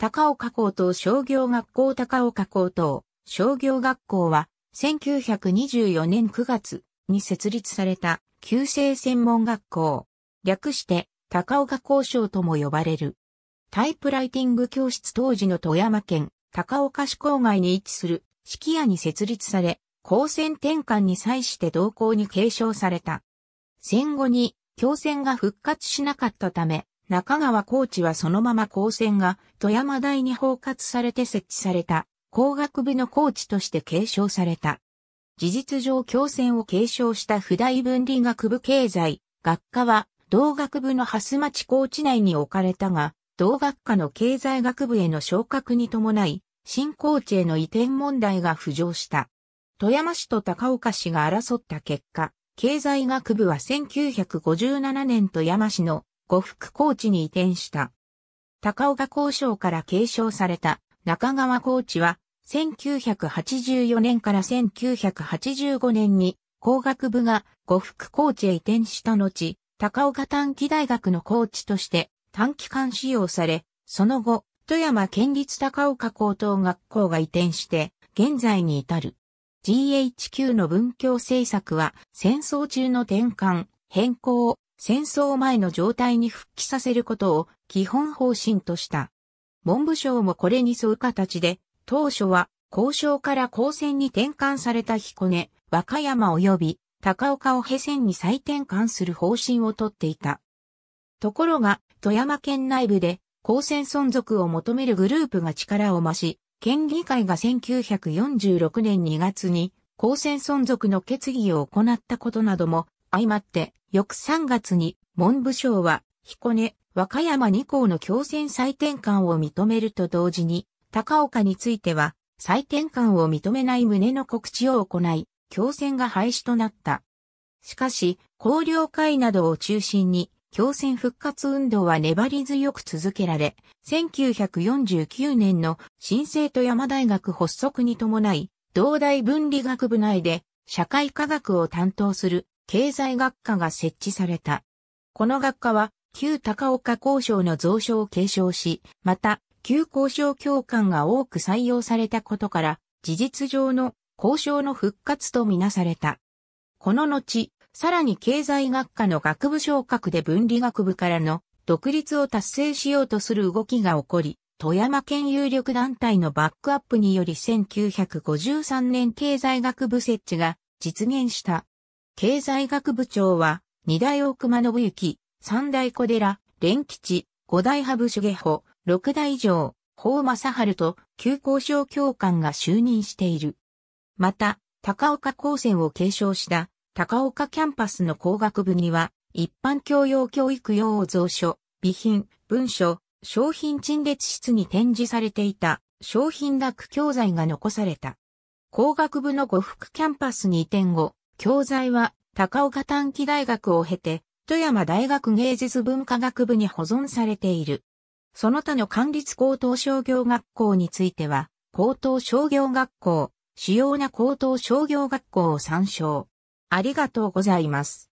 高岡高等商業学校高岡高等商業学校は1924年9月に設立された旧制専門学校。略して高岡高商とも呼ばれる。タイプライティング教室当時の富山県高岡市郊外に位置する四季屋に設立され、高専転換に際して同校に継承された。戦後に強戦が復活しなかったため、中川コーチはそのまま高専が富山大に包括されて設置された工学部のコーチとして継承された。事実上共専を継承した普大分離学部経済学科は同学部の蓮町コーチ内に置かれたが、同学科の経済学部への昇格に伴い、新高知への移転問題が浮上した。富山市と高岡市が争った結果、経済学部は1957年富山市の呉服高知に移転した。高岡交渉から継承された中川高知は、1984年から1985年に工学部が呉服高知へ移転した後、高岡短期大学の高知として短期間使用され、その後、富山県立高岡高等学校が移転して、現在に至る。GHQ の文教政策は戦争中の転換、変更、戦争前の状態に復帰させることを基本方針とした。文部省もこれに沿う形で、当初は交渉から交戦に転換された彦根、和歌山及び高岡を平線に再転換する方針をとっていた。ところが、富山県内部で交戦存続を求めるグループが力を増し、県議会が1946年2月に交戦存続の決議を行ったことなども相まって、翌3月に文部省は彦根、和歌山2校の共戦再転換を認めると同時に、高岡については再転換を認めない旨の告知を行い、共戦が廃止となった。しかし、高陵会などを中心に、共戦復活運動は粘り強く続けられ、1949年の新生と山大学発足に伴い、同大分理学部内で社会科学を担当する経済学科が設置された。この学科は、旧高岡交渉の増書を継承し、また、旧交渉教官が多く採用されたことから、事実上の交渉の復活とみなされた。この後、さらに経済学科の学部昇格で分離学部からの独立を達成しようとする動きが起こり、富山県有力団体のバックアップにより1953年経済学部設置が実現した。経済学部長は、二代大熊信行、三代小寺、蓮吉、五代羽生重穂、六代城、法正春と旧交渉教官が就任している。また、高岡高専を継承した高岡キャンパスの工学部には、一般教養教育用蔵書、備品、文書、商品陳列室に展示されていた商品学教材が残された。工学部の五福キャンパスに移転後、教材は高岡短期大学を経て、富山大学芸術文化学部に保存されている。その他の管立高等商業学校については、高等商業学校、主要な高等商業学校を参照。ありがとうございます。